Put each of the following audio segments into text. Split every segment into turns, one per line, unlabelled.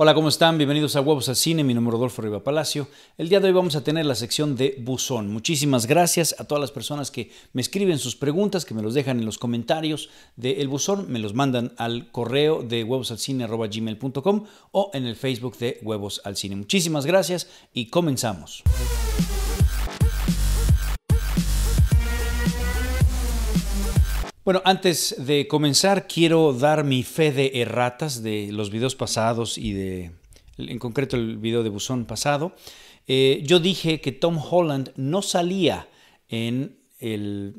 Hola, ¿cómo están? Bienvenidos a Huevos al Cine. Mi nombre es Rodolfo Riva Palacio. El día de hoy vamos a tener la sección de buzón. Muchísimas gracias a todas las personas que me escriben sus preguntas, que me los dejan en los comentarios del buzón, me los mandan al correo de huevosalcine.gmail.com o en el Facebook de Huevos al Cine. Muchísimas gracias y comenzamos. Bueno, antes de comenzar, quiero dar mi fe de erratas de los videos pasados y de, en concreto, el video de Buzón pasado. Eh, yo dije que Tom Holland no salía en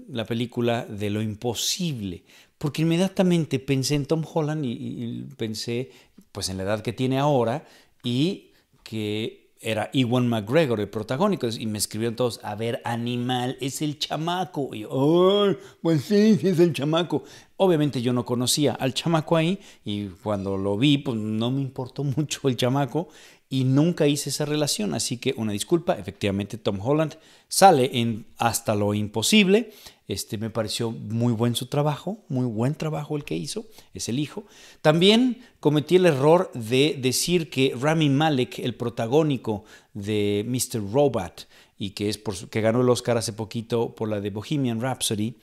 la película de lo imposible, porque inmediatamente pensé en Tom Holland y, y pensé pues en la edad que tiene ahora y que era Ewan McGregor, el protagónico, y me escribieron todos, a ver, animal, es el chamaco. Y yo, pues sí, sí, es el chamaco. Obviamente yo no conocía al chamaco ahí, y cuando lo vi, pues no me importó mucho el chamaco, y nunca hice esa relación, así que una disculpa, efectivamente Tom Holland sale en Hasta lo imposible, este me pareció muy buen su trabajo, muy buen trabajo el que hizo, es el hijo. También cometí el error de decir que Rami Malek, el protagónico de Mr. Robot y que es por, que ganó el Oscar hace poquito por la de Bohemian Rhapsody,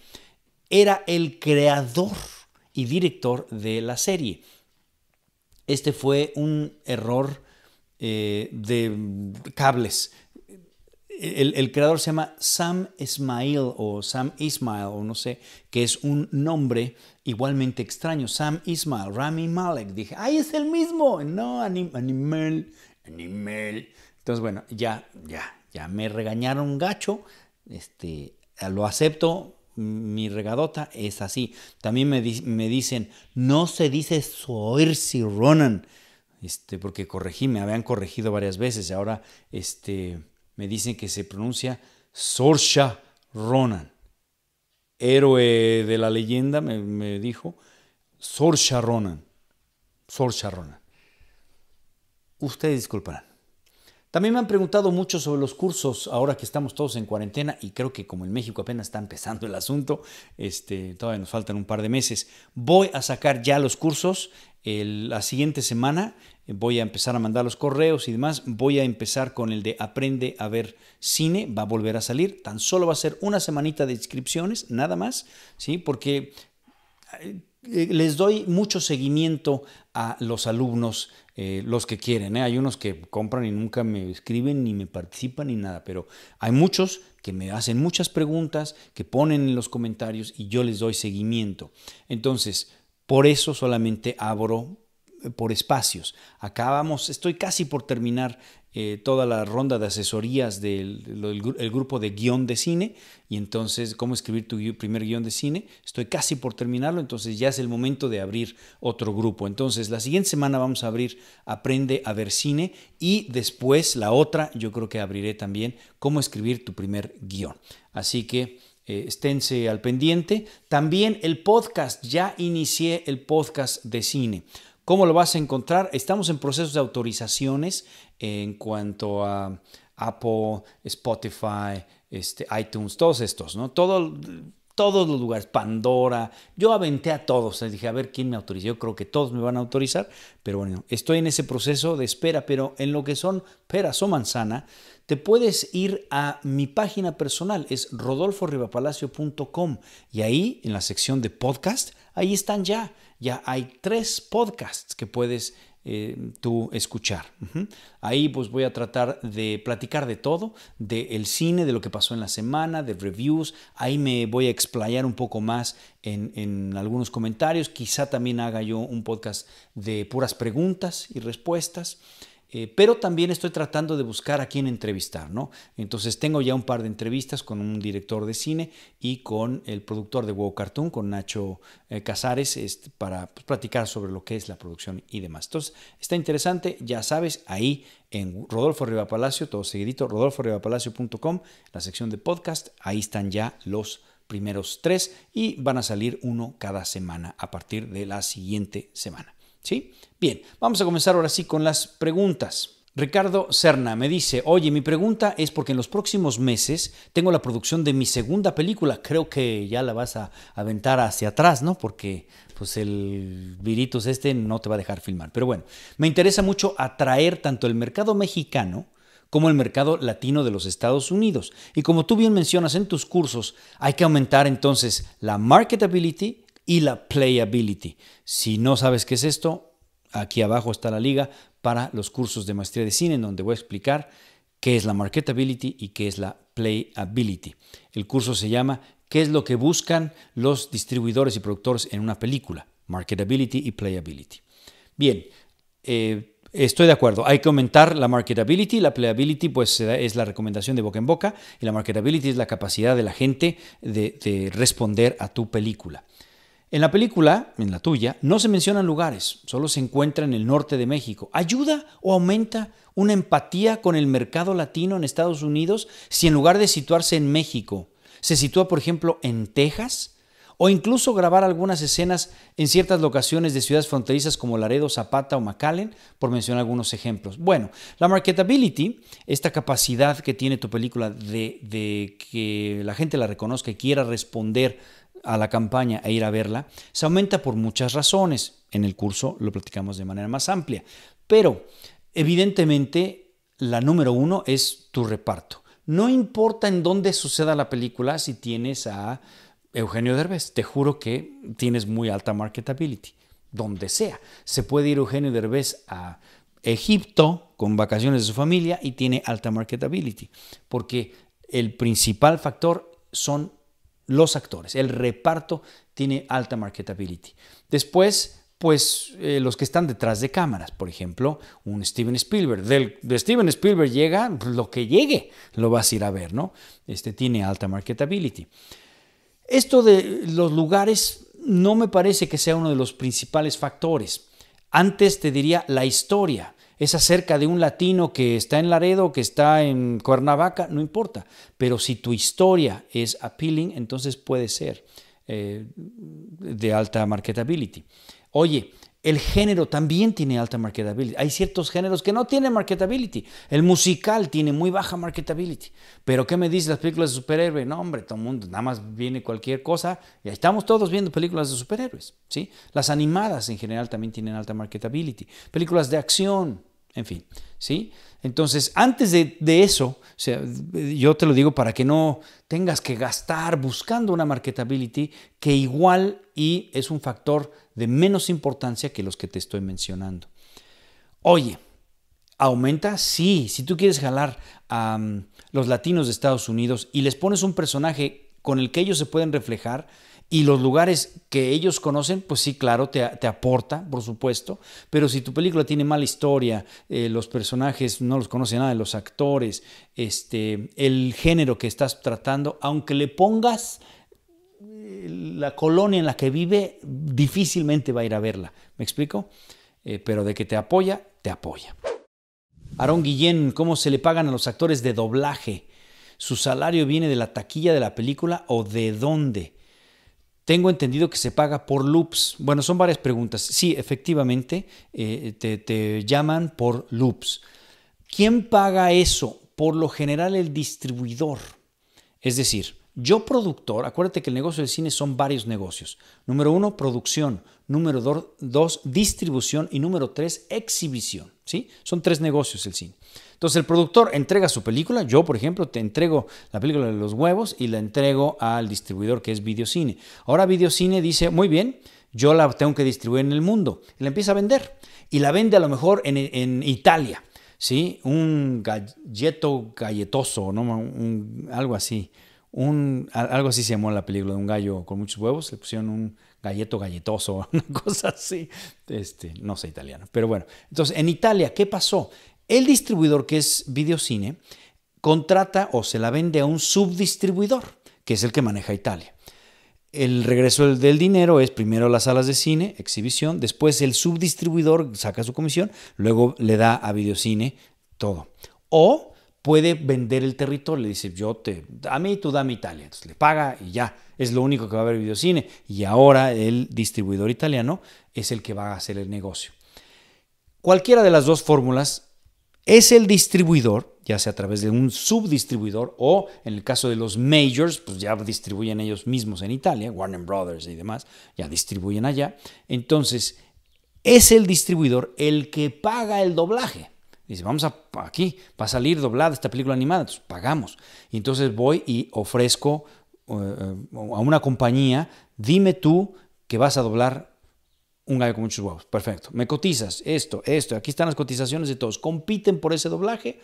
era el creador y director de la serie. Este fue un error eh, de cables. El, creador se llama Sam Ismail o Sam Ismail o no sé, que es un nombre igualmente extraño. Sam Ismail, Rami Malek. Dije, ¡ay, es el mismo! No, animal, animal. Entonces, bueno, ya, ya, ya me regañaron gacho. Este, lo acepto, mi regadota es así. También me, dicen, no se dice Si Ronan este, porque corregí, me habían corregido varias veces, ahora este, me dicen que se pronuncia Sorsha Ronan, héroe de la leyenda, me, dijo, Sorsha Ronan, Sorsha Ronan. Ustedes disculparán. También me han preguntado mucho sobre los cursos ahora que estamos todos en cuarentena y creo que como en México apenas está empezando el asunto, este, todavía nos faltan un par de meses. Voy a sacar ya los cursos la siguiente semana voy a empezar a mandar los correos y demás. Voy a empezar con el de Aprende a ver cine, va a volver a salir. Tan solo va a ser una semanita de inscripciones, nada más, ¿sí? Porque eh, eh, les doy mucho seguimiento a los alumnos, eh, los que quieren. Hay unos que compran y nunca me escriben, ni me participan, ni nada, pero hay muchos que me hacen muchas preguntas, que ponen en los comentarios y yo les doy seguimiento. Entonces, por eso solamente abro por espacios. Acá vamos, estoy casi por terminar eh, toda la ronda de asesorías del, grupo de guión de cine y entonces cómo escribir tu primer guión de cine. Estoy casi por terminarlo, entonces ya es el momento de abrir otro grupo. Entonces la siguiente semana vamos a abrir Aprende a ver cine y después la otra yo creo que abriré también cómo escribir tu primer guión. Así que... Eh, esténse al pendiente. También el podcast, ya inicié el podcast de cine. ¿Cómo lo vas a encontrar? Estamos en procesos de autorizaciones en cuanto a Apple, Spotify, este, iTunes, todos estos, ¿no? Todo, todos los lugares, Pandora. Yo aventé a todos, les dije, a ver quién me autoriza. Yo creo que todos me van a autorizar, pero bueno, estoy en ese proceso de espera, pero en lo que son peras o manzana, te puedes ir a mi página personal, es rodolforribapalacio.com y ahí en la sección de podcast, ahí están ya ya hay tres podcasts que puedes eh, tú escuchar. Ahí pues voy a tratar de platicar de todo, del el cine, de lo que pasó en la semana, de reviews. Ahí me voy a explayar un poco más en, en algunos comentarios. Quizá también haga yo un podcast de puras preguntas y respuestas. Eh, pero también estoy tratando de buscar a quién entrevistar, ¿no? Entonces tengo ya un par de entrevistas con un director de cine y con el productor de Wow Cartoon, con Nacho eh, Casares, para pues, platicar sobre lo que es la producción y demás. Entonces está interesante, ya sabes, ahí en Rodolfo Riva Palacio, todo seguidito, rodolforivapalacio.com, la sección de podcast, ahí están ya los primeros tres y van a salir uno cada semana a partir de la siguiente semana. Bien, vamos a comenzar ahora sí con las preguntas. Ricardo Serna me dice, oye, mi pregunta es porque en los próximos meses tengo la producción de mi segunda película. Creo que ya la vas a aventar hacia atrás, ¿no? Porque pues el viritus este no te va a dejar filmar. Pero bueno, me interesa mucho atraer tanto el mercado mexicano como el mercado latino de los Estados Unidos. Y como tú bien mencionas en tus cursos, hay que aumentar entonces la marketability y la playability. Si no sabes qué es esto, aquí abajo está la liga para los cursos de maestría de cine en donde voy a explicar qué es la marketability y qué es la playability. El curso se llama ¿Qué es lo que buscan los distribuidores y productores en una película? Marketability y playability. Bien, eh, estoy de acuerdo. Hay que aumentar la marketability. La playability pues, es la recomendación de boca en boca y la marketability es la capacidad de la gente de responder a tu película. En la película, en la tuya, no se mencionan lugares, solo se encuentra en el norte de México. ¿Ayuda o aumenta una empatía con el mercado latino en Estados Unidos si en lugar de situarse en México, se sitúa, por ejemplo, en Texas? O incluso grabar algunas escenas en ciertas locaciones de ciudades fronterizas como Laredo, Zapata o McAllen, por mencionar algunos ejemplos. Bueno, la marketability, esta capacidad que tiene tu película de, de que la gente la reconozca y quiera responder a la campaña e ir a verla, se aumenta por muchas razones. En el curso lo platicamos de manera más amplia. Pero, evidentemente, la número uno es tu reparto. No importa en dónde suceda la película si tienes a Eugenio Derbez. Te juro que tienes muy alta marketability. Donde sea. Se puede ir Eugenio Derbez a Egipto con vacaciones de su familia y tiene alta marketability. Porque el principal factor son los actores. El reparto tiene alta marketability. Después, pues eh, los que están detrás de cámaras, por ejemplo, un Steven Spielberg. de Steven Spielberg llega pues, lo que llegue, lo vas a ir a ver, ¿no? Este tiene alta marketability. Esto de los lugares no me parece que sea uno de los principales factores. Antes te diría la historia es acerca de un latino que está en Laredo, que está en Cuernavaca, no importa. Pero si tu historia es appealing, entonces puede ser eh, de alta marketability. Oye, el género también tiene alta marketability. Hay ciertos géneros que no tienen marketability. El musical tiene muy baja marketability. Pero ¿qué me dicen las películas de superhéroes? No, hombre, todo el mundo, nada más viene cualquier cosa y estamos todos viendo películas de superhéroes. ¿sí? Las animadas en general también tienen alta marketability. Películas de acción, en fin, ¿sí? Entonces, antes de, eso, yo te lo digo para que no tengas que gastar buscando una marketability que igual y es un factor de menos importancia que los que te estoy mencionando. Oye, ¿aumenta? Sí, si tú quieres jalar a mm, los latinos de Estados Unidos y les pones un personaje con el que ellos se pueden reflejar, y los lugares que ellos conocen, pues sí, claro, te, aporta, por supuesto, pero si tu película tiene mala historia, eh, los personajes no los conocen nada, los actores, este, el género que estás tratando, aunque le pongas la colonia en la que vive difícilmente va a ir a verla. ¿Me explico? Eh, pero de que te apoya, te apoya. Aarón Guillén, ¿cómo se le pagan a los actores de doblaje? ¿Su salario viene de la taquilla de la película o de dónde? Tengo entendido que se paga por loops. Bueno, son varias preguntas. Sí, efectivamente, eh, te, te llaman por loops. ¿Quién paga eso? Por lo general el distribuidor. Es decir, yo productor, acuérdate que el negocio del cine son varios negocios. Número uno, producción. Número dos, distribución. Y número tres, exhibición. ¿sí? Son tres negocios el cine. Entonces el productor entrega su película. Yo, por ejemplo, te entrego la película de los huevos y la entrego al distribuidor que es Videocine. Ahora Videocine dice, muy bien, yo la tengo que distribuir en el mundo. Y la empieza a vender. Y la vende a lo mejor en, Italia. ¿sí? Un galleto galletoso, ¿no? algo así algo así se llamó la película, de un gallo con muchos huevos, le pusieron un galleto galletoso, una cosa así, este, no sé italiano, pero bueno. Entonces, en Italia, ¿qué pasó? El distribuidor que es Videocine contrata o se la vende a un subdistribuidor, que es el que maneja Italia. El regreso del dinero es primero las salas de cine, exhibición, después el subdistribuidor saca su comisión, luego le da a Videocine todo. O puede vender el territorio. Le dice, yo te, a mí tú dame Italia. Entonces le paga y ya, es lo único que va a haber videocine. Y ahora el distribuidor italiano es el que va a hacer el negocio. Cualquiera de las dos fórmulas es el distribuidor, ya sea a través de un subdistribuidor o en el caso de los majors, pues ya distribuyen ellos mismos en Italia, Warner Brothers y demás, ya distribuyen allá. Entonces, es el distribuidor el que paga el doblaje. Dice, vamos a aquí, va a salir doblada esta película animada, entonces pagamos. Y entonces voy y ofrezco eh, eh, a una compañía, dime tú que vas a doblar un gallo con muchos huevos. Perfecto. Me cotizas esto, esto, aquí están las cotizaciones de todos. Compiten por ese doblaje.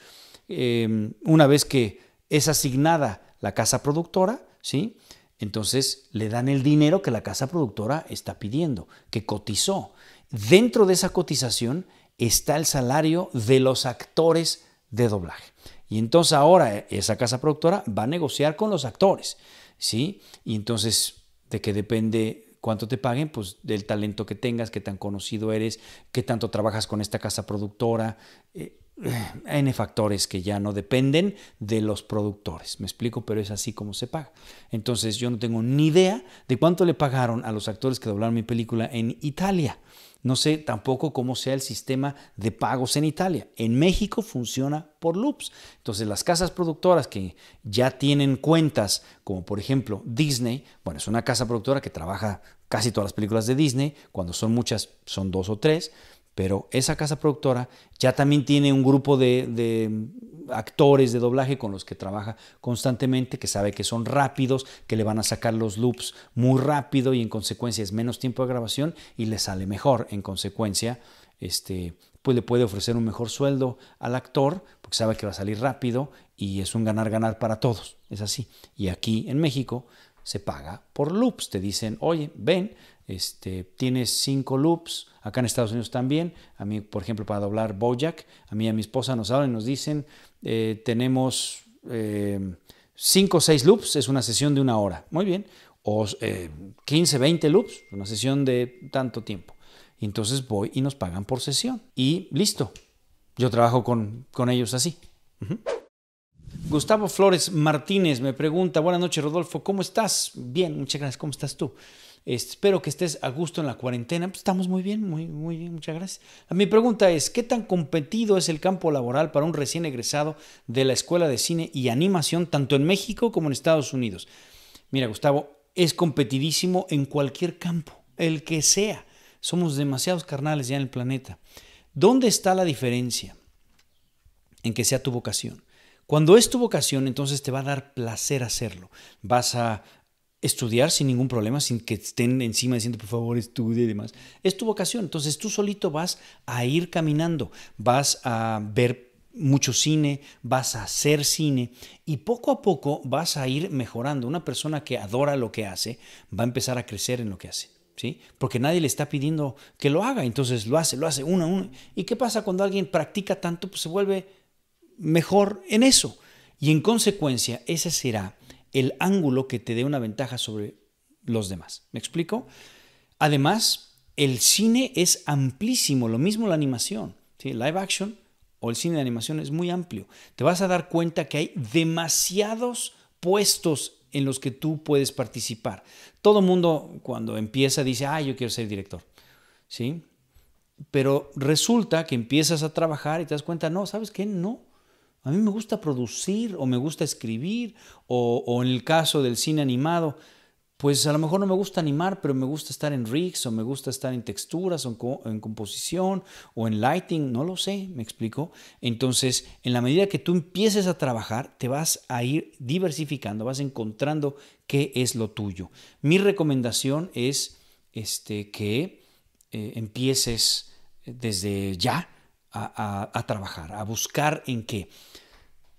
Eh, una vez que es asignada la casa productora, ¿sí? Entonces le dan el dinero que la casa productora está pidiendo, que cotizó. Dentro de esa cotización está el salario de los actores de doblaje. Y entonces ahora eh, esa casa productora va a negociar con los actores, ¿sí? Y entonces, ¿de qué depende cuánto te paguen? Pues del talento que tengas, qué tan conocido eres, qué tanto trabajas con esta casa productora. Eh, N factores que ya no dependen de los productores. Me explico, pero es así como se paga. Entonces yo no tengo ni idea de cuánto le pagaron a los actores que doblaron mi película en Italia. No sé tampoco cómo sea el sistema de pagos en Italia. En México funciona por loops. Entonces las casas productoras que ya tienen cuentas, como por ejemplo Disney, bueno, es una casa productora que trabaja casi todas las películas de Disney, cuando son muchas son dos o tres, pero esa casa productora ya también tiene un grupo de, actores de doblaje con los que trabaja constantemente, que sabe que son rápidos, que le van a sacar los loops muy rápido y en consecuencia es menos tiempo de grabación y le sale mejor. En consecuencia, este, pues le puede ofrecer un mejor sueldo al actor porque sabe que va a salir rápido y es un ganar-ganar para todos. Es así. Y aquí en México se paga por loops. Te dicen, oye, ven, este, tienes cinco loops acá en Estados Unidos también. A mí, por ejemplo, para doblar Bojack, a mí y a mi esposa nos hablan y nos dicen, eh, tenemos eh, cinco o seis loops, es una sesión de una hora. Muy bien. O 15, eh, 20 loops, una sesión de tanto tiempo. Entonces voy y nos pagan por sesión. Y listo. Yo trabajo con, ellos así. Gustavo Flores Martínez me pregunta, buenas noches Rodolfo, ¿cómo estás? Bien, muchas gracias, ¿cómo estás tú? Este, espero que estés a gusto en la cuarentena. Pues, estamos muy bien, muy, muy bien, muchas gracias. Ah, mi pregunta es, ¿qué tan competido es el campo laboral para un recién egresado de la Escuela de Cine y Animación, tanto en México como en Estados Unidos? Mira, Gustavo, es competidísimo en cualquier campo, el que sea. Somos demasiados carnales ya en el planeta. ¿Dónde está la diferencia? En que sea tu vocación. Cuando es tu vocación, entonces te va a dar placer hacerlo. Vas a estudiar sin ningún problema, sin que estén encima diciendo, por favor, estudie y demás. Es tu vocación. Entonces tú solito vas a ir caminando, vas a ver mucho cine, vas a hacer cine y poco a poco vas a ir mejorando. Una persona que adora lo que hace va a empezar a crecer en lo que hace. ¿Sí? Porque nadie le está pidiendo que lo haga, entonces lo hace, lo hace uno a uno. ¿Y qué pasa cuando alguien practica tanto? Pues se vuelve mejor en eso. Y en consecuencia, ese será el ángulo que te dé una ventaja sobre los demás. ¿Me explico? Además, el cine es amplísimo, lo mismo la animación. ¿sí? Live action o el cine de animación es muy amplio. Te vas a dar cuenta que hay demasiados puestos en los que tú puedes participar. Todo mundo cuando empieza dice, ah, yo quiero ser director. ¿Sí? Pero resulta que empiezas a trabajar y te das cuenta, no, ¿sabes qué? No. A mí me gusta producir o me gusta escribir o, en el caso del cine animado, pues a lo mejor no me gusta animar, pero me gusta estar en rigs o me gusta estar en texturas o en, composición o en lighting, no lo sé, me explico. Entonces, en la medida que tú empieces a trabajar, te vas a ir diversificando, vas encontrando qué es lo tuyo. Mi recomendación es este, que eh, empieces desde ya a, trabajar, a buscar en qué.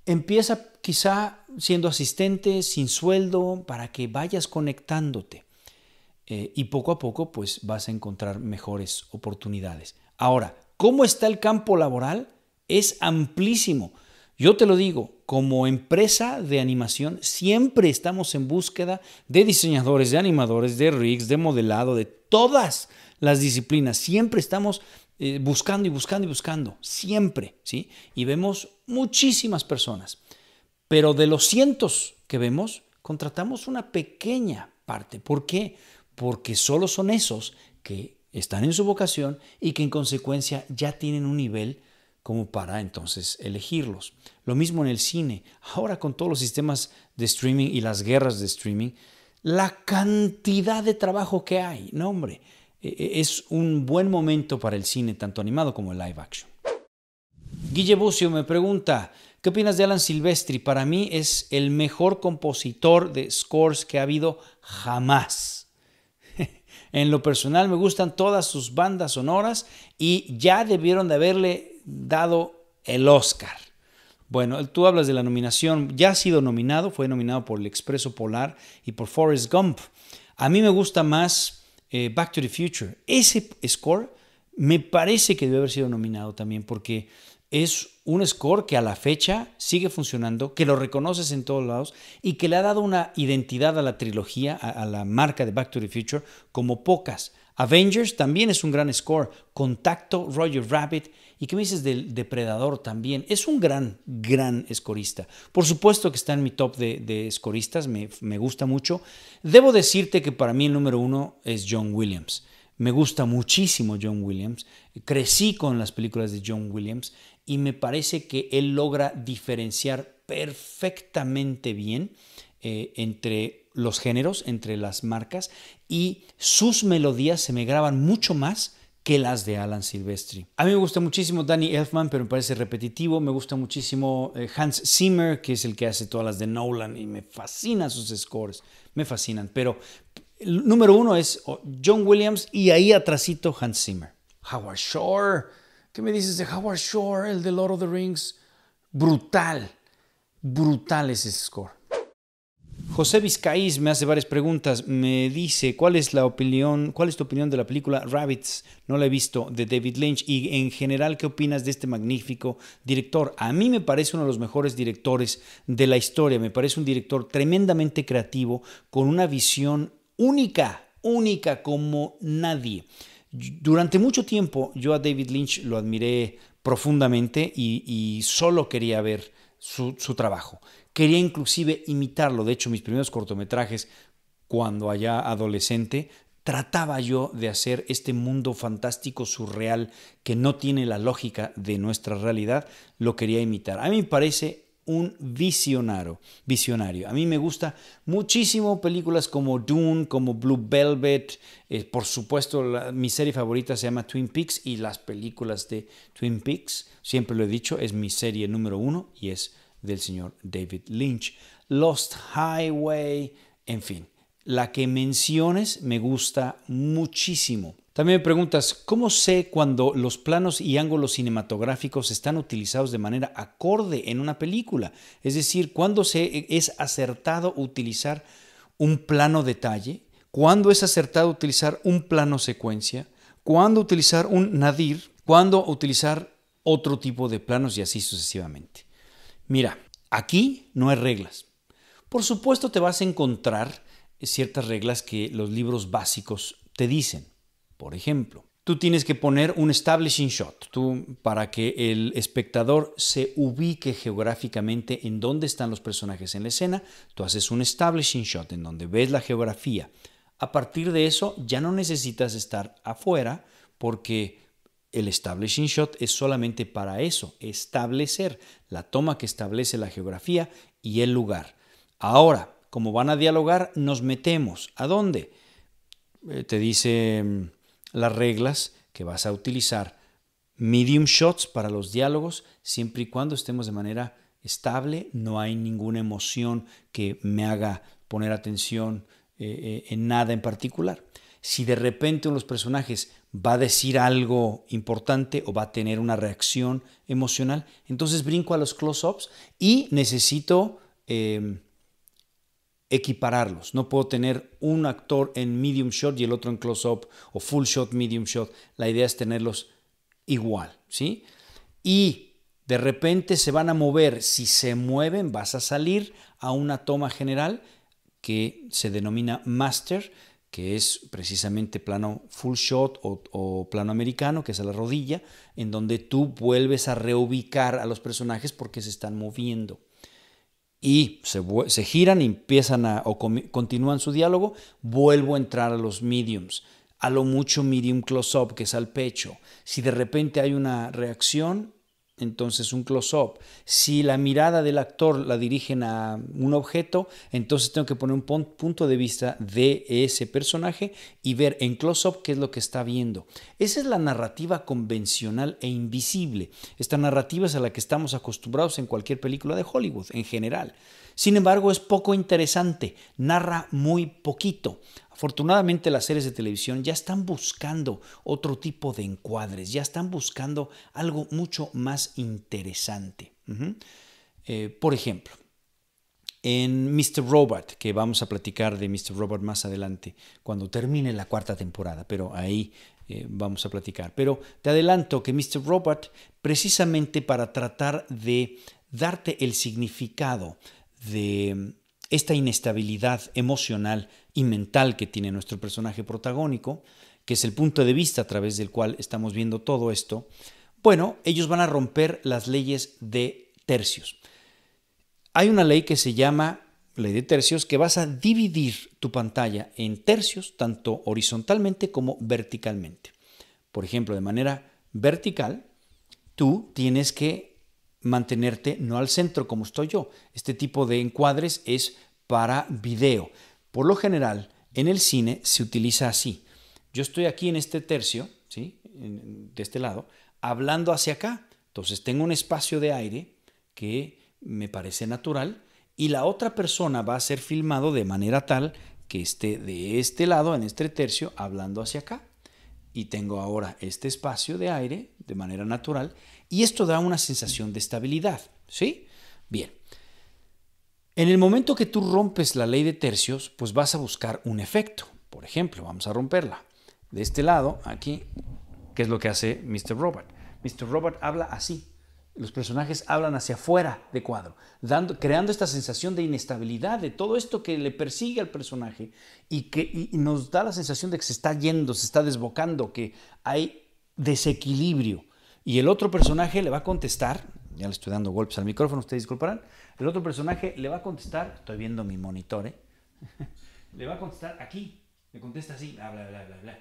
Empieza quizá siendo asistente, sin sueldo, para que vayas conectándote. Eh, y poco a poco pues vas a encontrar mejores oportunidades. Ahora, ¿cómo está el campo laboral? Es amplísimo. Yo te lo digo, como empresa de animación siempre estamos en búsqueda de diseñadores, de animadores, de rigs, de modelado, de todas las disciplinas. Siempre estamos eh, buscando y buscando y buscando, siempre, ¿sí? Y vemos muchísimas personas, pero de los cientos que vemos, contratamos una pequeña parte. ¿Por qué? Porque solo son esos que están en su vocación y que en consecuencia ya tienen un nivel como para entonces elegirlos. Lo mismo en el cine. Ahora con todos los sistemas de streaming y las guerras de streaming, la cantidad de trabajo que hay, no hombre, e, e, es un buen momento para el cine, tanto animado como live action. Guille Bucio me pregunta, ¿qué opinas de Alan Silvestri? Para mí es el mejor compositor de scores que ha habido jamás. en lo personal me gustan todas sus bandas sonoras y ya debieron de haberle dado el Oscar. Bueno, tú hablas de la nominación, ya ha sido nominado, fue nominado por El Expreso Polar y por Forrest Gump. A mí me gusta más eh, Back to the Future. Ese score me parece que debe haber sido nominado también porque es un score que a la fecha sigue funcionando, que lo reconoces en todos lados y que le ha dado una identidad a la trilogía, a, a la marca de Back to the Future, como pocas. Avengers también es un gran score. Contacto, Roger Rabbit. ¿Y qué me dices del Depredador también? Es un gran, gran escorista. Por supuesto que está en mi top de, escoristas, me, gusta mucho. Debo decirte que para mí el número uno es John Williams. Me gusta muchísimo John Williams. Crecí con las películas de John Williams y me parece que él logra diferenciar perfectamente bien eh, entre los géneros, entre las marcas, y sus melodías se me graban mucho más que las de Alan Silvestri. A mí me gusta muchísimo Danny Elfman, pero me parece repetitivo. Me gusta muchísimo eh, Hans Zimmer, que es el que hace todas las de Nolan, y me fascinan sus scores. Me fascinan. Pero el número uno es oh, John Williams y ahí atrasito Hans Zimmer. Howard Shore. ¿Qué me dices de Howard Shore, el de Lord of the Rings? Brutal. Brutal ese score. José Vizcaís me hace varias preguntas. Me dice, ¿cuál es la opinión, cuál es tu opinión de la película Rabbits? No la he visto, de David Lynch. Y en general, ¿qué opinas de este magnífico director? A mí me parece uno de los mejores directores de la historia. Me parece un director tremendamente creativo, con una visión única, única como nadie. Durante mucho tiempo yo a David Lynch lo admiré profundamente y, y solo quería ver su, trabajo. Quería inclusive imitarlo. De hecho, mis primeros cortometrajes, cuando allá adolescente, trataba yo de hacer este mundo fantástico, surreal, que no tiene la lógica de nuestra realidad, lo quería imitar. A mí me parece un visionario. visionario. A mí me gusta muchísimo películas como Dune, como Blue Velvet. Eh, por supuesto, mi serie favorita se llama Twin Peaks y las películas de Twin Peaks, siempre lo he dicho, es mi serie número uno y es del señor David Lynch. Lost Highway, en fin, la que menciones me gusta muchísimo. También me preguntas, ¿cómo sé cuando los planos y ángulos cinematográficos están utilizados de manera acorde en una película? Es decir, ¿cuándo se es acertado utilizar un plano detalle? ¿Cuándo es acertado utilizar un plano secuencia? ¿Cuándo utilizar un nadir? ¿Cuándo utilizar otro tipo de planos y así sucesivamente? Mira, aquí no hay reglas. Por supuesto te vas a encontrar ciertas reglas que los libros básicos te dicen. Por ejemplo, tú tienes que poner un establishing shot tú, para que el espectador se ubique geográficamente en dónde están los personajes en la escena. Tú haces un establishing shot en donde ves la geografía. A partir de eso ya no necesitas estar afuera porque el establishing shot es solamente para eso, establecer la toma que establece la geografía y el lugar. Ahora, como van a dialogar, nos metemos. ¿A dónde? Eh, te dice mm, las reglas que vas a utilizar. Medium shots para los diálogos, siempre y cuando estemos de manera estable, no hay ninguna emoción que me haga poner atención eh, eh, en nada en particular. Si de repente uno de los personajes va a decir algo importante o va a tener una reacción emocional, entonces brinco a los close-ups y necesito... Em, equipararlos. No puedo tener un actor en medium shot y el otro en close-up o full shot, medium shot. La idea es tenerlos igual, ¿sí? Y de repente se van a mover. Si se mueven, vas a salir a una toma general que se denomina master, que es precisamente plano full shot o, o plano americano, que es a la rodilla, en donde tú vuelves a reubicar a los personajes porque se están moviendo y se, giran y empiezan a, o continúan su diálogo, vuelvo a entrar a los mediums, a lo mucho medium close-up, que es al pecho. Si de repente hay una reacción, entonces un close-up. Si la mirada del actor la dirigen a un objeto, entonces tengo que poner un punto de vista de ese personaje y ver en close-up qué es lo que está viendo. Esa es la narrativa convencional e invisible. Esta narrativa es a la que estamos acostumbrados en cualquier película de Hollywood en general. Sin embargo, es poco interesante, narra muy poquito. Afortunadamente las series de televisión ya están buscando otro tipo de encuadres, ya están buscando algo mucho más interesante. Eh, por ejemplo, en Mr. Robert, que vamos a platicar de Mr. Robert más adelante, cuando termine la cuarta temporada, pero ahí eh, vamos a platicar. Pero te adelanto que Mr. Robert, precisamente para tratar de darte el significado de mm, esta inestabilidad emocional y mental que tiene nuestro personaje protagónico, que es el punto de vista a través del cual estamos viendo todo esto, bueno, ellos van a romper las leyes de tercios. Hay una ley que se llama ley de tercios que vas a dividir tu pantalla en tercios, tanto horizontalmente como verticalmente. Por ejemplo, de manera vertical, tú tienes que mantenerte no al centro como estoy yo. Este tipo de encuadres es para video. Por lo general, en el cine se utiliza así. Yo estoy aquí en este tercio, ¿sí? de este lado, hablando hacia acá. Entonces tengo un espacio de aire que me parece natural y la otra persona va a ser filmado de manera tal que esté de este lado, en este tercio, hablando hacia acá. Y tengo ahora este espacio de aire de manera natural y esto da una sensación de estabilidad, ¿sí? Bien. En el momento que tú rompes la ley de tercios, pues vas a buscar un efecto. Por ejemplo, vamos a romperla. De este lado, aquí, ¿qué es lo que hace Mr. Robert? Mr. Robert habla así. Los personajes hablan hacia afuera de cuadro, dando, creando esta sensación de inestabilidad, de todo esto que le persigue al personaje y que nos da la sensación de que se está yendo, se está desbocando, que hay desequilibrio. Y el otro personaje le va a contestar, ya le estoy dando golpes al micrófono, ustedes disculparán, el otro personaje le va a contestar, estoy viendo mi monitor, ¿eh? le va a contestar aquí, le contesta así, bla, bla, bla, bla, bla.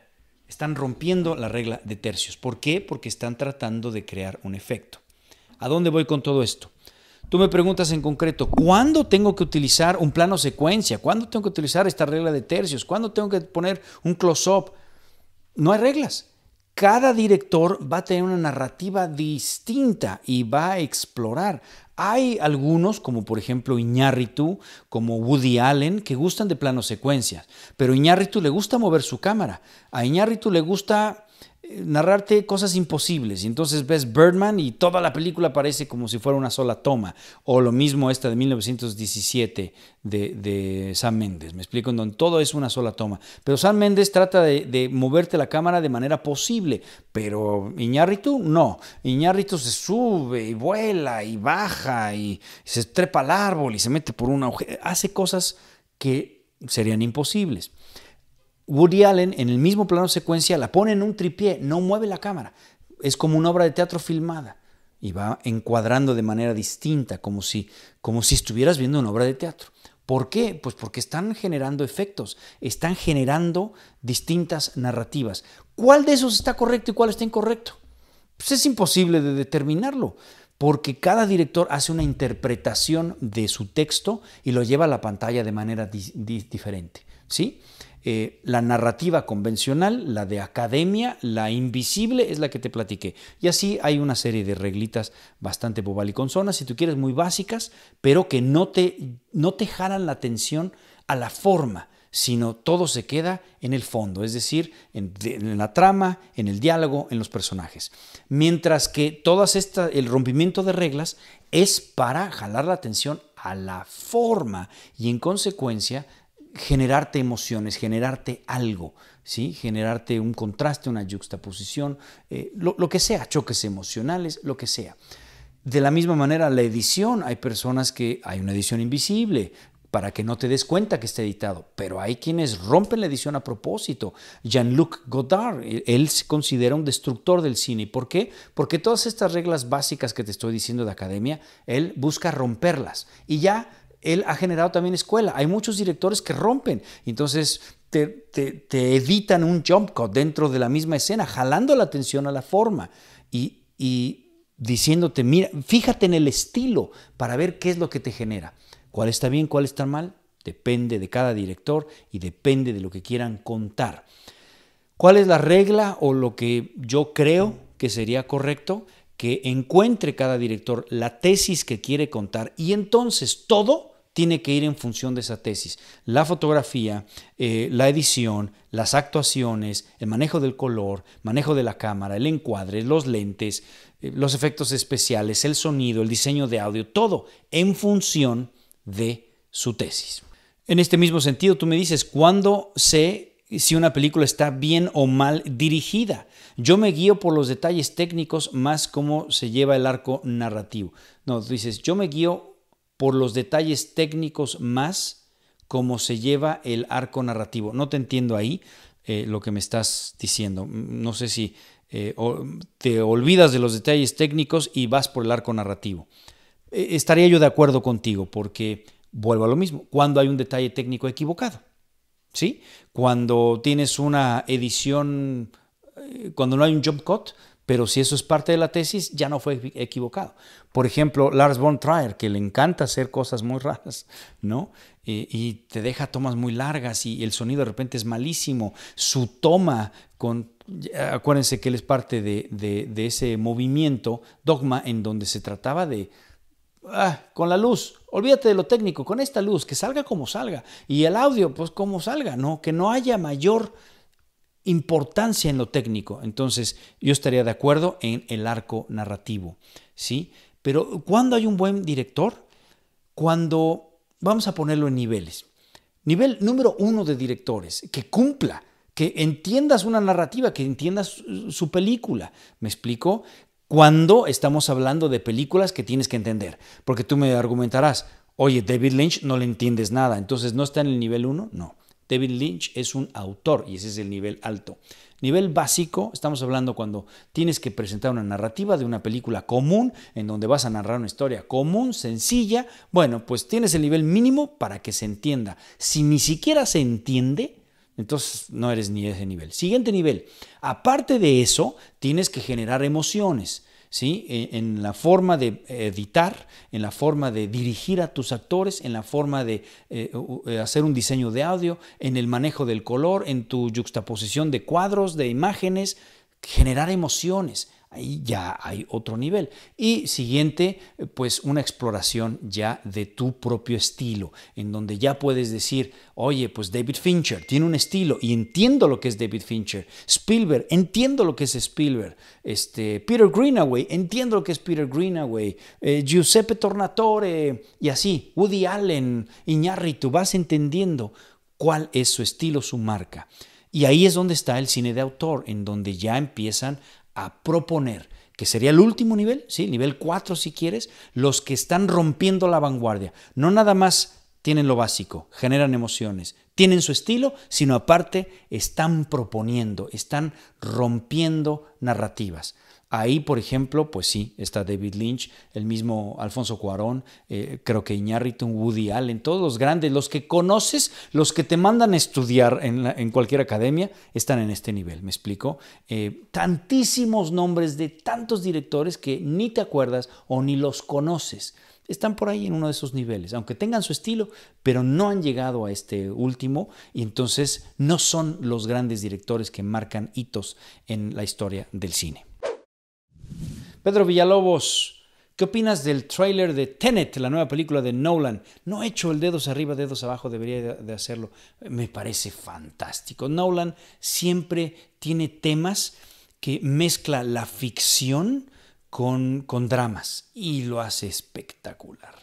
Están rompiendo la regla de tercios. ¿Por qué? Porque están tratando de crear un efecto. ¿A dónde voy con todo esto? Tú me preguntas en concreto, ¿cuándo tengo que utilizar un plano secuencia? ¿Cuándo tengo que utilizar esta regla de tercios? ¿Cuándo tengo que poner un close-up? No hay reglas. Cada director va a tener una narrativa distinta y va a explorar. Hay algunos, como por ejemplo Iñárritu, como Woody Allen, que gustan de plano secuencias, pero Iñárritu le gusta mover su cámara. A Iñárritu le gusta eh, narrarte cosas imposibles. Y entonces ves Birdman y toda la película parece como si fuera una sola toma. O lo mismo esta de 1917 de, de Sam Mendes. Me explico, en donde todo es una sola toma. Pero Sam Mendes trata de, moverte la cámara de manera posible. Pero Iñárritu no. Iñárritu se sube y vuela y baja y se trepa al árbol y se mete por una agujero. Hace cosas que serían imposibles. Woody Allen en el mismo plano secuencia la pone en un tripié, no mueve la cámara. Es como una obra de teatro filmada y va encuadrando de manera distinta, como si, como si estuvieras viendo una obra de teatro. ¿Por qué? Pues porque están generando efectos, están generando distintas narrativas. ¿Cuál de esos está correcto y cuál está incorrecto? Pues es imposible de determinarlo, porque cada director hace una interpretación de su texto y lo lleva a la pantalla de manera diferente. ¿sí? Eh, la narrativa convencional, la de academia, la invisible, es la que te platiqué. Y así hay una serie de reglitas bastante bobal y consonas, si tú quieres, muy básicas, pero que no te, jalan la atención a la forma sino todo se queda en el fondo, es decir, en, la trama, en el diálogo, en los personajes. Mientras que todas el rompimiento de reglas es para jalar la atención a la forma y en consecuencia generarte emociones, generarte algo, ¿sí? generarte un contraste, una yuxtaposición, eh, lo, lo que sea, choques emocionales, lo que sea. De la misma manera, la edición, hay personas que hay una edición invisible, para que no te des cuenta que está editado. Pero hay quienes rompen la edición a propósito. Jean-Luc Godard, e, él se considera un destructor del cine. ¿Por qué? Porque todas estas reglas básicas que te estoy diciendo de academia, él busca romperlas. Y ya él ha generado también escuela. Hay muchos directores que rompen. Entonces, te, te, evitan un jump cut dentro de la misma escena, jalando la atención a la forma y, y, diciéndote, mira, fíjate en el estilo para ver qué es lo que te genera. ¿Cuál está bien, cuál está mal? Depende de cada director y depende de lo que quieran contar. ¿Cuál es la regla o lo que yo creo que sería correcto? Que encuentre cada director la tesis que quiere contar y entonces todo tiene que ir en función de esa tesis. La fotografía, eh, la edición, las actuaciones, el manejo del color, manejo de la cámara, el encuadre, los lentes, eh, los efectos especiales, el sonido, el diseño de audio, todo en función de su tesis. En este mismo sentido, tú me dices, ¿cuándo sé si una película está bien o mal dirigida. Yo me guío por los detalles técnicos más cómo se lleva el arco narrativo. No, tú dices, yo me guío por los detalles técnicos más cómo se lleva el arco narrativo. No te entiendo ahí eh, lo que me estás diciendo. Mm, no sé si eh, te olvidas de los detalles técnicos y vas por el arco narrativo. E, estaría yo de acuerdo contigo porque vuelvo a lo mismo, cuando hay un detalle técnico equivocado. ¿Sí? Cuando tienes una edición, eh, cuando no hay un jump cut, pero si eso es parte de la tesis, ya no fue equivocado. Por ejemplo, Lars von Trier, que le encanta hacer cosas muy raras, ¿no? Eh, y te deja tomas muy largas y el sonido de repente es malísimo. Su toma con acuérdense que él es parte de, de, ese movimiento dogma en donde se trataba de, ah, con la luz, olvídate de lo técnico, con esta luz, que salga como salga, y el audio, pues como salga, ¿no? que no haya mayor importancia en lo técnico. Entonces, yo estaría de acuerdo en el arco narrativo, ¿sí? Pero cuando hay un buen director, cuando vamos a ponerlo en niveles. Nivel número uno de directores, que cumpla, que entiendas una narrativa, que entiendas su película. ¿Me explico? Cuando estamos hablando de películas que tienes que entender, porque tú me argumentarás, oye, David Lynch no le entiendes nada, entonces no está en el nivel uno, no. David Lynch es un autor y ese es el nivel alto. Nivel básico, estamos hablando cuando tienes que presentar una narrativa de una película común, en donde vas a narrar una historia común, sencilla. Bueno, pues tienes el nivel mínimo para que se entienda. Si ni siquiera se entiende, entonces no eres ni ese nivel. Siguiente nivel. Aparte de eso, tienes que generar emociones. ¿sí? E, en la forma de editar, en la forma de dirigir a tus actores, en la forma de eh, eh, hacer un diseño de audio, en el manejo del color, en tu juxtaposición de cuadros, de imágenes, generar emociones ahí ya hay otro nivel. Y siguiente, eh, pues una exploración ya de tu propio estilo, en donde ya puedes decir, oye, pues David Fincher tiene un estilo y entiendo lo que es David Fincher. Spielberg, entiendo lo que es Spielberg. Este, Peter Greenaway, entiendo lo que es Peter Greenaway. Eh, Giuseppe Tornatore y así, Woody Allen, tú vas entendiendo cuál es su estilo, su marca. Y ahí es donde está el cine de autor, en donde ya empiezan a proponer, que sería el último nivel, ¿sí? nivel 4 si quieres, los que están rompiendo la vanguardia. No nada más tienen lo básico, generan emociones, tienen su estilo, sino aparte están proponiendo, están rompiendo narrativas. Ahí, por ejemplo, pues sí, está David Lynch, el mismo Alfonso Cuarón, eh, creo que Iñárritu, Woody Allen, todos los grandes, los que conoces, los que te mandan a estudiar en, cualquier academia, están en este nivel, ¿me explico? Eh, tantísimos nombres de tantos directores que ni te acuerdas o ni los conoces están por ahí en uno de esos niveles, aunque tengan su estilo, pero no han llegado a este último y entonces no son los grandes directores que marcan hitos en la historia del cine. Pedro Villalobos, ¿qué opinas del tráiler de Tenet, la nueva película de Nolan? No he hecho el dedos arriba, dedos abajo, debería de hacerlo. Me parece fantástico. Nolan siempre tiene temas que mezcla la ficción con, con dramas y lo hace espectacular.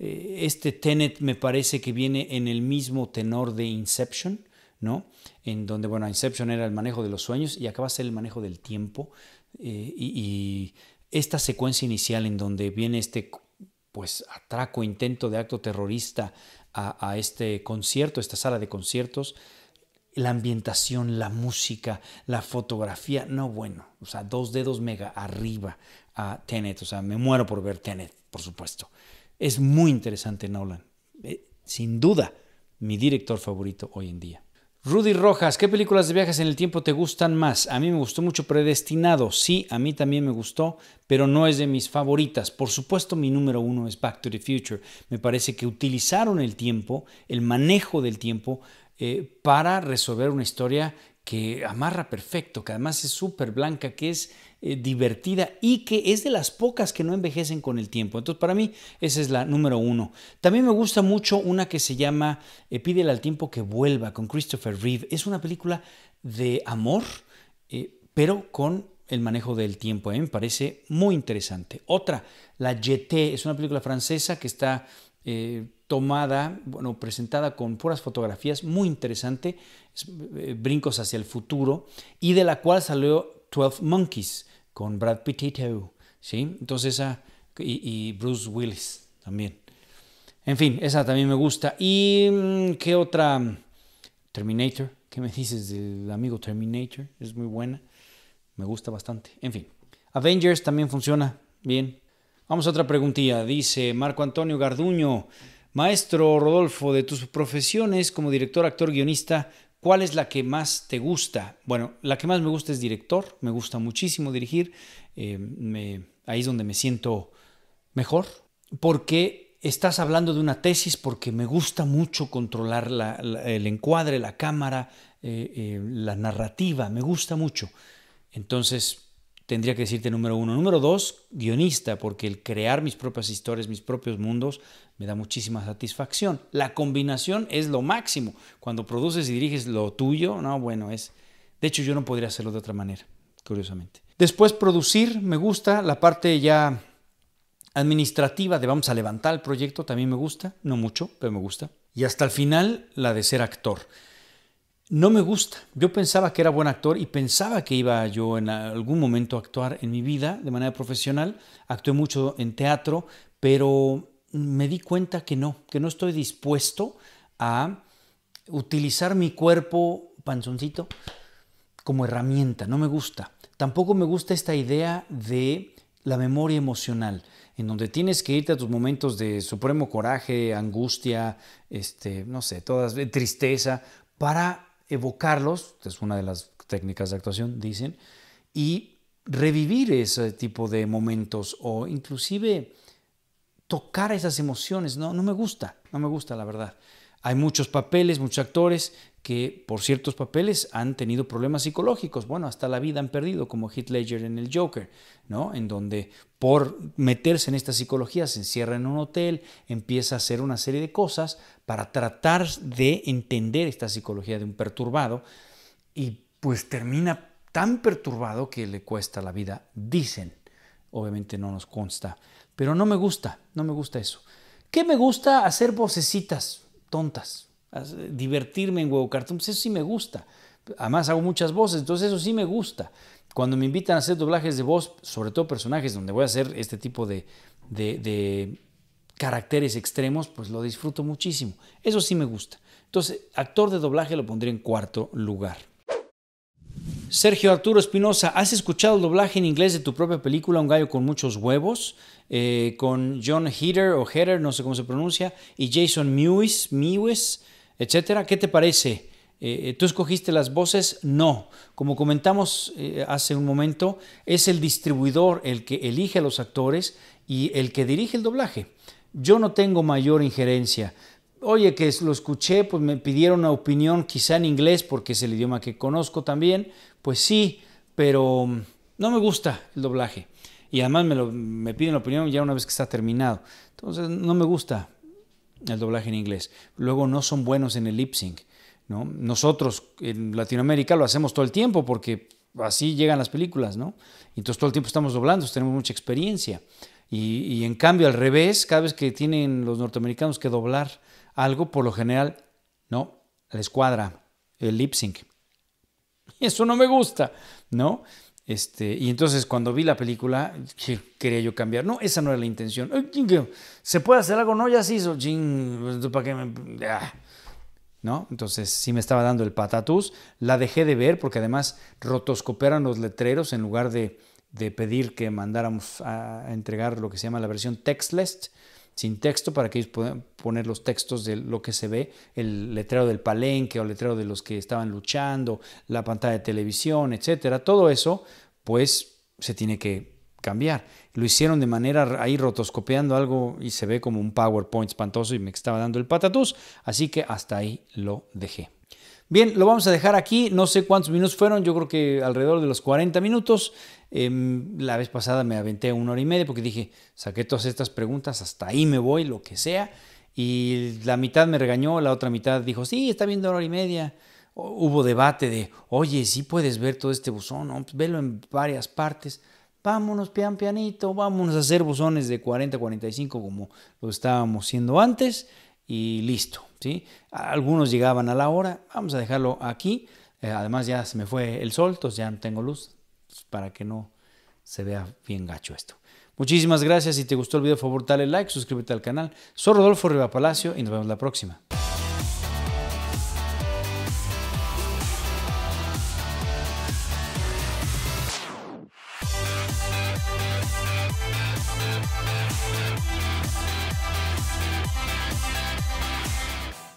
Eh, este Tenet me parece que viene en el mismo tenor de Inception, ¿no? En donde, bueno, Inception era el manejo de los sueños y acaba ser el manejo del tiempo. Eh, y, esta secuencia inicial en donde viene este pues atraco, intento de acto terrorista a, este concierto, esta sala de conciertos, la ambientación, la música, la fotografía, no bueno, o sea, dos dedos mega arriba a Tenet, o sea, me muero por ver Tenet, por supuesto. Es muy interesante Nolan, eh, sin duda mi director favorito hoy en día. Rudy Rojas, ¿qué películas de viajes en el tiempo te gustan más? A mí me gustó mucho Predestinado, sí, a mí también me gustó, pero no es de mis favoritas. Por supuesto, mi número uno es Back to the Future. Me parece que utilizaron el tiempo, el manejo del tiempo, eh, para resolver una historia que amarra perfecto, que además es súper blanca, que es eh, divertida y que es de las pocas que no envejecen con el tiempo. Entonces, para mí, esa es la número uno. También me gusta mucho una que se llama eh, Pídele al tiempo que vuelva con Christopher Reeve. Es una película de amor, eh, pero con el manejo del tiempo. Me parece muy interesante. Otra, La Jeté, es una película francesa que está eh, tomada, bueno, presentada con puras fotografías, muy interesante, eh, Brincos hacia el futuro, y de la cual salió 12 Monkeys con Brad Pitt, ¿sí? Entonces esa, y, y Bruce Willis también. En fin, esa también me gusta. ¿Y mm, qué otra? Terminator. ¿Qué me dices del amigo Terminator? Es muy buena. Me gusta bastante. En fin. Avengers también funciona bien. Vamos a otra preguntilla. Dice Marco Antonio Garduño, maestro Rodolfo, de tus profesiones como director, actor, guionista, ¿cuál es la que más te gusta? Bueno, la que más me gusta es director, me gusta muchísimo dirigir, eh, ahí es donde me siento mejor, porque estás hablando de una tesis, porque me gusta mucho controlar el encuadre, la cámara, eh, eh, la narrativa, me gusta mucho. Entonces, tendría que decirte número uno. Número dos, guionista, porque el crear mis propias historias, mis propios mundos, me da muchísima satisfacción. La combinación es lo máximo. Cuando produces y diriges lo tuyo, no, bueno, es... De hecho, yo no podría hacerlo de otra manera, curiosamente. Después, producir, me gusta. La parte ya administrativa de vamos a levantar el proyecto, también me gusta. No mucho, pero me gusta. Y hasta el final, la de ser actor no me gusta. Yo pensaba que era buen actor y pensaba que iba yo en algún momento a actuar en mi vida de manera profesional. Actué mucho en teatro, pero me di cuenta que no, que no estoy dispuesto a utilizar mi cuerpo panzoncito como herramienta. No me gusta. Tampoco me gusta esta idea de la memoria emocional, en donde tienes que irte a tus momentos de supremo coraje, angustia, este, no sé, todas, eh, tristeza, para evocarlos, es una de las técnicas de actuación, dicen, y revivir ese tipo de momentos o inclusive tocar esas emociones. No, no me gusta, no me gusta la verdad. Hay muchos papeles, muchos actores que por ciertos papeles han tenido problemas psicológicos, bueno, hasta la vida han perdido, como Heath Ledger en el Joker, ¿no? En donde por meterse en esta psicología se encierra en un hotel, empieza a hacer una serie de cosas para tratar de entender esta psicología de un perturbado y pues termina tan perturbado que le cuesta la vida, dicen. Obviamente no nos consta, pero no me gusta, no me gusta eso. ¿Qué me gusta hacer vocecitas tontas? divertirme en Huevo cartón, pues eso sí me gusta. Además hago muchas voces, entonces eso sí me gusta. Cuando me invitan a hacer doblajes de voz, sobre todo personajes donde voy a hacer este tipo de, de, caracteres extremos, pues lo disfruto muchísimo. Eso sí me gusta. Entonces, actor de doblaje lo pondría en cuarto lugar. Sergio Arturo Espinosa, ¿has escuchado el doblaje en inglés de tu propia película Un gallo con muchos huevos? Eh, con John Heater o Heater, no sé cómo se pronuncia, y Jason Mewes Mewis etcétera. ¿Qué te parece? Eh, eh, ¿Tú escogiste las voces? No. Como comentamos eh, hace un momento, es el distribuidor el que elige a los actores y el que dirige el doblaje. Yo no tengo mayor injerencia. Oye, que lo escuché, pues me pidieron una opinión quizá en inglés porque es el idioma que conozco también. Pues sí, pero mm, no me gusta el doblaje. Y además me, lo, me piden la opinión ya una vez que está terminado. Entonces no me gusta el doblaje en inglés. Luego no son buenos en el lip sync. ¿no? Nosotros en Latinoamérica lo hacemos todo el tiempo porque así llegan las películas, ¿no? Entonces todo el tiempo estamos doblando, tenemos mucha experiencia. Y, en cambio, al revés, cada vez que tienen los norteamericanos que doblar algo, por lo general, no, la escuadra, el lip sync. Eso no me gusta, ¿no? Este, y entonces cuando vi la película, quería yo cambiar. No, esa no era la intención. ¿Se puede hacer algo? No, ya se hizo. Pues, ¿Para qué Entonces sí me estaba dando el patatus. La dejé de ver porque además rotoscoperan los letreros en lugar de, de pedir que mandáramos a entregar lo que se llama la versión textless sin texto para que ellos puedan poner los textos de lo que se ve, el letrero del palenque o el letrero de los que estaban luchando, la pantalla de televisión, etcétera. Todo eso, pues, se tiene que cambiar. Lo hicieron de manera ahí rotoscopiando algo y se ve como un PowerPoint espantoso y me estaba dando el patatús, así que hasta ahí lo dejé. Bien, lo vamos a dejar aquí. No sé cuántos minutos fueron, yo creo que alrededor de los 40 minutos. Em, la vez pasada me aventé una hora y media porque dije, saqué todas estas preguntas, hasta ahí me voy, lo que sea. Y la mitad me regañó, la otra mitad dijo, sí, está bien hora y media. Hubo debate de, oye, sí puedes ver todo este buzón, no, pues velo en varias partes. Vámonos pian pianito, vámonos a hacer buzones de 40, 45 como lo estábamos haciendo antes y listo. ¿sí? Algunos llegaban a la hora, vamos a dejarlo aquí. Eh, además ya se me fue el sol, entonces ya no tengo luz pues, para que no se vea bien gacho esto. Muchísimas gracias, si te gustó el video, por favor dale like, suscríbete al canal. Soy Rodolfo Riva Palacio y nos vemos la próxima.